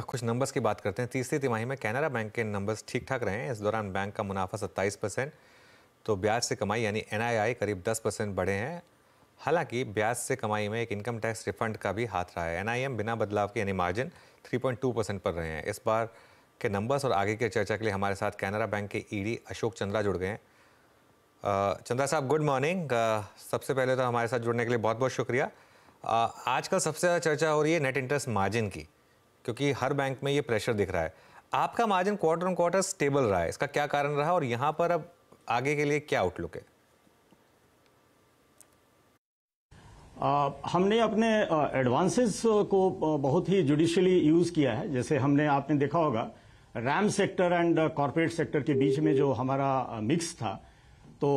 कुछ नंबर्स की बात करते हैं तीसरी तिमाही में कैनरा बैंक के नंबर्स ठीक ठाक रहे हैं इस दौरान बैंक का मुनाफा सत्ताईस परसेंट तो ब्याज से कमाई यानी एन करीब दस परसेंट बढ़े हैं हालांकि ब्याज से कमाई में एक इनकम टैक्स रिफंड का भी हाथ रहा है एन बिना बदलाव के यानी मार्जिन 3.2 परसेंट पर रहे हैं इस बार के नंबर्स और आगे के चर्चा के लिए हमारे साथ कैनरा बैंक के ईडी e अशोक चंद्रा जुड़ गए हैं चंद्रा साहब गुड मॉर्निंग सबसे पहले तो हमारे साथ जुड़ने के लिए बहुत बहुत शुक्रिया आजकल सबसे ज़्यादा चर्चा हो रही है नेट इंटरेस्ट मार्जिन की क्योंकि हर बैंक में ये प्रेशर दिख रहा है आपका margin quarter on quarter stable रहा है इसका क्या कारण रहा और यहाँ पर अब आगे के लिए क्या आउटलुक है आ, हमने अपने एडवांसेस को बहुत ही जुडिशियली यूज किया है जैसे हमने आपने देखा होगा RAM sector and corporate sector के बीच में जो हमारा मिक्स था तो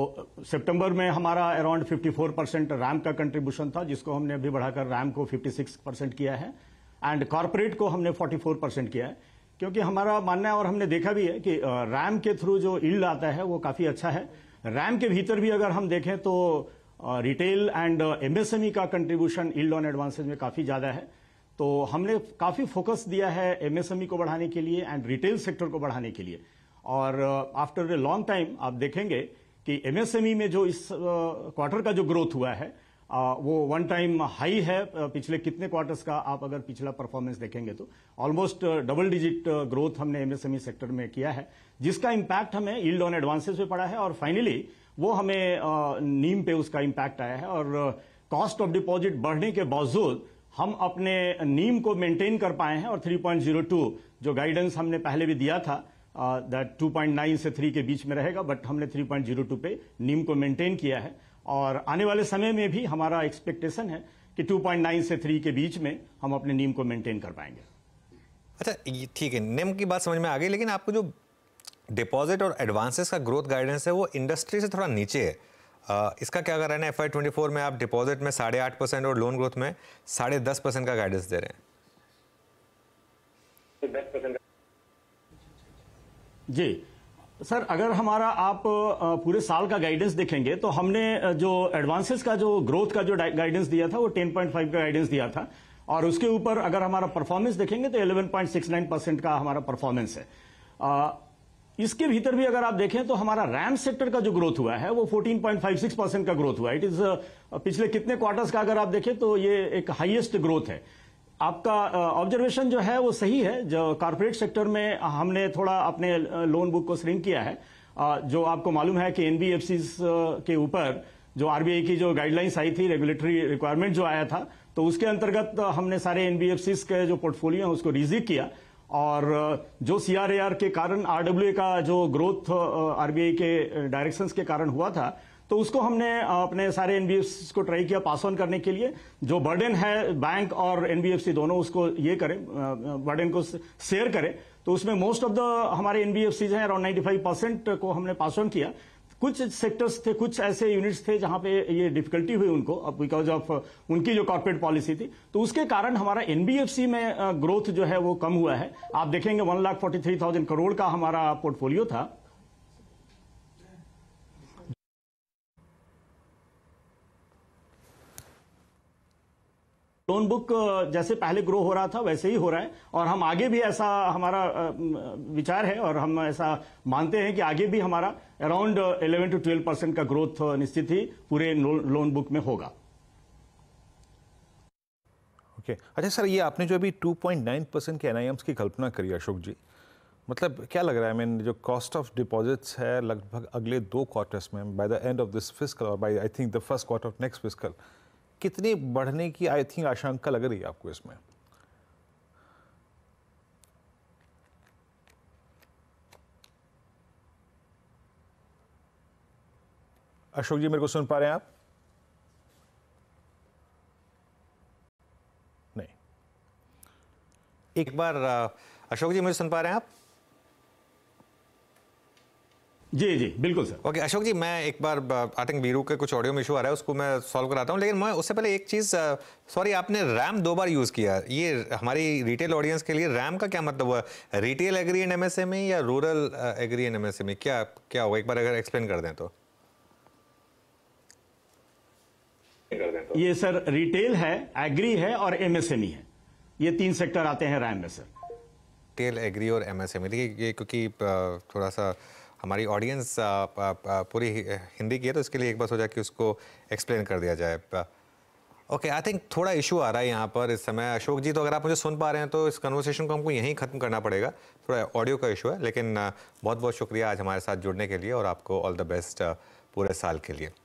सितंबर में हमारा अराउंड 54 परसेंट रैम का कंट्रीब्यूशन था जिसको हमने अभी बढ़ाकर रैम को 56 परसेंट किया है एंड कॉरपोरेट को हमने 44 परसेंट किया है क्योंकि हमारा मानना है और हमने देखा भी है कि रैम के थ्रू जो इल्ड आता है वो काफी अच्छा है रैम के भीतर भी अगर हम देखें तो रिटेल एंड एमएसएमई का कंट्रीब्यूशन इल्ड ऑन एडवांसेज में काफी ज्यादा है तो हमने काफी फोकस दिया है एमएसएमई e को बढ़ाने के लिए एंड रिटेल सेक्टर को बढ़ाने के लिए और आफ्टर ए लॉन्ग टाइम आप देखेंगे कि एमएसएमई e में जो इस क्वार्टर का जो ग्रोथ हुआ है आ, वो वन टाइम हाई है पिछले कितने क्वार्टर्स का आप अगर पिछला परफॉर्मेंस देखेंगे तो ऑलमोस्ट डबल डिजिट ग्रोथ हमने एमएसएमई सेक्टर e में किया है जिसका इम्पैक्ट हमें ईल्ड ऑन एडवांसेस पे पड़ा है और फाइनली वो हमें नीम पे उसका इम्पैक्ट आया है और कॉस्ट ऑफ डिपॉजिट बढ़ने के बावजूद हम अपने नीम को मेंटेन कर पाए हैं और 3.02 जो गाइडेंस हमने पहले भी दिया था दैट uh, 2.9 से 3 के बीच में रहेगा बट हमने 3.02 पे नीम को मेंटेन किया है और आने वाले समय में भी हमारा एक्सपेक्टेशन है कि 2.9 से 3 के बीच में हम अपने नीम को मेंटेन कर पाएंगे अच्छा ठीक है नीम की बात समझ में आ गई लेकिन आपको जो डिपॉजिट और एडवांसेस का ग्रोथ गाइडेंस है वो इंडस्ट्री से थोड़ा नीचे है आ, इसका क्या कर रहे हैं एफ आई ट्वेंटी फोर में आप डिपॉजिट में साढ़े आठ परसेंट और लोन ग्रोथ में साढ़े दस परसेंट का गाइडेंस दे रहे हैं जी सर अगर हमारा आप पूरे साल का गाइडेंस देखेंगे तो हमने जो एडवांसेस का जो ग्रोथ का जो गाइडेंस दिया था वो 10.5 का गाइडेंस दिया था और उसके ऊपर अगर हमारा परफॉर्मेंस देखेंगे तो 11.69 परसेंट का हमारा परफॉर्मेंस है आ, इसके भीतर भी अगर आप देखें तो हमारा रैम सेक्टर का जो ग्रोथ हुआ है वो 14.56 परसेंट का ग्रोथ हुआ इट इज पिछले कितने क्वार्टर्स का अगर आप देखें तो ये एक हाइएस्ट ग्रोथ है आपका ऑब्जर्वेशन जो है वो सही है जो कॉरपोरेट सेक्टर में हमने थोड़ा अपने लोन बुक को श्रिंक किया है जो आपको मालूम है कि एनबीएफसी के ऊपर जो आरबीआई की जो गाइडलाइंस आई थी रेगुलेटरी रिक्वायरमेंट जो आया था तो उसके अंतर्गत हमने सारे एनबीएफसी के जो पोर्टफोलियो है उसको रिजिक किया और जो सीआरएआर के कारण आरडब्ल्यू का जो ग्रोथ आरबीआई के डायरेक्शंस के कारण हुआ था तो उसको हमने अपने सारे एनबीएफसी को ट्राई किया पास ऑन करने के लिए जो बर्डन है बैंक और एनबीएफसी दोनों उसको ये करें बर्डन को शेयर करें तो उसमें मोस्ट ऑफ द हमारे एनबीएफसी हैं अराउंड 95 परसेंट को हमने पास ऑन किया कुछ सेक्टर्स थे कुछ ऐसे यूनिट्स थे जहां पे ये डिफिकल्टी हुई उनको बिकॉज ऑफ उनकी जो कॉर्पोरेट पॉलिसी थी तो उसके कारण हमारा एनबीएफसी में ग्रोथ जो है वो कम हुआ है आप देखेंगे one lakh forty three thousand crore का हमारा पोर्टफोलियो था लोन बुक uh, जैसे पहले ग्रो हो रहा था वैसे ही हो रहा है और हम आगे भी ऐसा हमारा uh, विचार है और हम ऐसा मानते हैं कि आगे भी हमारा अराउंड 11 टू 12 परसेंट का ग्रोथ uh, निश्चित ही पूरे लोन बुक में होगा ओके okay. अच्छा सर ये आपने जो अभी 2.9 परसेंट के एन की कल्पना करी अशोक जी मतलब क्या लग रहा है मीन जो कॉस्ट ऑफ डिपॉजिट्स है लगभग अगले दो क्वार्टर्स में by the end of this fiscal और by I think the first quarter of next fiscal कितने बढ़ने की आई थिंक आशंका लग रही है आपको इसमें अशोक जी मेरे को सुन पा रहे हैं आप नहीं एक बार अशोक जी मुझे सुन पा रहे हैं आप जी जी बिल्कुल सर ओके अशोक जी मैं एक बार आई थिंक वीरू के कुछ ऑडियो में इशू आ रहा है उसको मैं सॉल्व कराता हूँ लेकिन मैं उससे पहले एक चीज़ सॉरी आपने रैम दो बार यूज़ किया ये हमारी रिटेल ऑडियंस के लिए रैम का क्या मतलब हुआ रिटेल एग्री एंड एम में या रूरल एग्री एंड एम में क्या क्या हुआ एक बार अगर एक्सप्लेन कर दें तो ये सर रिटेल है एग्री है और एमएसएमई है ये तीन सेक्टर आते हैं रैम में सर रिटेल एग्री और एमएसएमई देखिए ये क्योंकि थोड़ा सा हमारी ऑडियंस पूरी हिंदी की है तो इसके लिए एक बार सोचा कि उसको एक्सप्लेन कर दिया जाए ओके आई थिंक थोड़ा इशू आ रहा है यहाँ पर इस समय अशोक जी तो अगर आप मुझे सुन पा रहे हैं तो इस कन्वर्सेशन को हमको यहीं ख़त्म करना पड़ेगा थोड़ा ऑडियो का इशू है लेकिन बहुत बहुत शुक्रिया आज हमारे साथ जुड़ने के लिए और आपको ऑल द बेस्ट पूरे साल के लिए